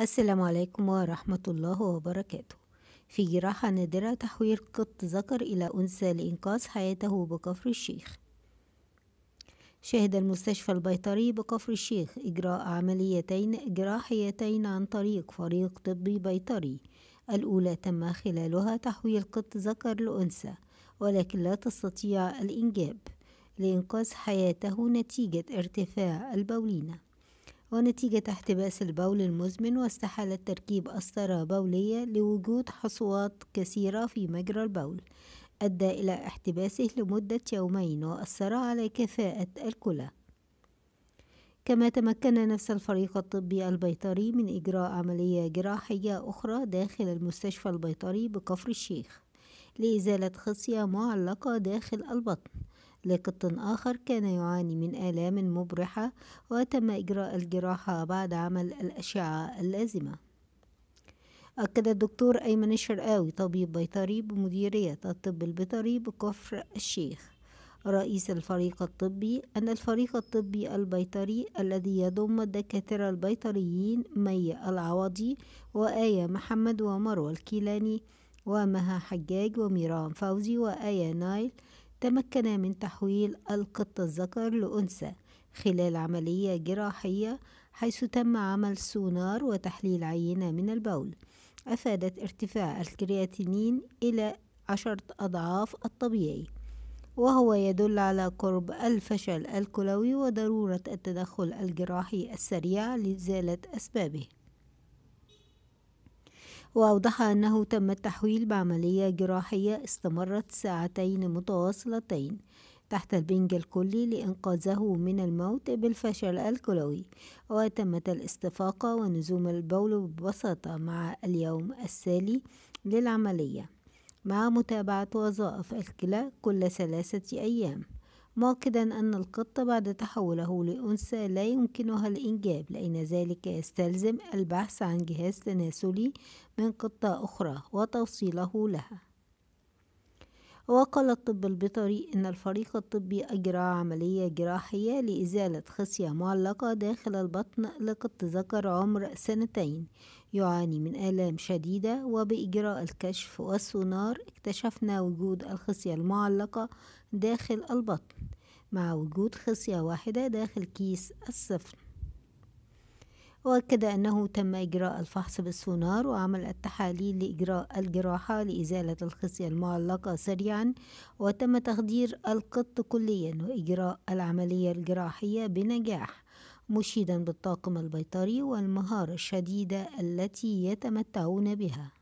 السلام عليكم ورحمة الله وبركاته في جراحة نادرة تحوير قط ذكر إلى أنثى لإنقاذ حياته بكفر الشيخ شهد المستشفى البيطري بكفر الشيخ إجراء عمليتين جراحيتين عن طريق فريق طبي بيطري الأولى تم خلالها تحويل قط ذكر لأنثى ولكن لا تستطيع الإنجاب لإنقاذ حياته نتيجة ارتفاع البولينة ونتيجة احتباس البول المزمن واستحالة تركيب أسطرة بولية لوجود حصوات كثيرة في مجرى البول أدى إلى احتباسه لمدة يومين وأثر على كفاءة الكلى كما تمكن نفس الفريق الطبي البيطري من إجراء عملية جراحية أخرى داخل المستشفى البيطري بكفر الشيخ لإزالة خصية معلقة داخل البطن لقط آخر كان يعاني من آلام مبرحة وتم إجراء الجراحة بعد عمل الأشعة اللازمة أكد الدكتور أيمن الشرقاوي طبيب بيطري بمديرية الطب البيطري بكفر الشيخ رئيس الفريق الطبي أن الفريق الطبي البيطري الذي يضم الدكاترة البيطريين مي العوضي وآية محمد ومروة الكيلاني ومها حجاج وميرام فوزي وآية نايل تمكن من تحويل القط الذكر لأنثى خلال عملية جراحية حيث تم عمل سونار وتحليل عينة من البول أفادت ارتفاع الكرياتينين إلى عشرة أضعاف الطبيعي وهو يدل على قرب الفشل الكلوي وضرورة التدخل الجراحي السريع لإزالة أسبابه وأوضح أنه تم التحويل بعملية جراحية استمرت ساعتين متواصلتين تحت البنج الكلي لإنقاذه من الموت بالفشل الكلوي وتمت الاستفاقة ونزوم البول ببساطة مع اليوم السالي للعملية مع متابعة وظائف الكلى كل ثلاثة أيام مؤكدا أن القط بعد تحوله لأنثى لا يمكنها الإنجاب لأن ذلك يستلزم البحث عن جهاز تناسلي من قطة أخرى وتوصيله لها وقال الطب البيطري إن الفريق الطبي أجرى عملية جراحية لإزالة خصية معلقة داخل البطن لقط ذكر عمر سنتين يعاني من آلام شديدة وبإجراء الكشف والسونار اكتشفنا وجود الخصية المعلقة داخل البطن مع وجود خصية واحدة داخل كيس السفن وأكد أنه تم إجراء الفحص بالسونار وعمل التحاليل لإجراء الجراحة لإزالة الخصية المعلقة سريعا وتم تخدير القط كليا وإجراء العملية الجراحية بنجاح مشيدا بالطاقم البيطري والمهارة الشديدة التي يتمتعون بها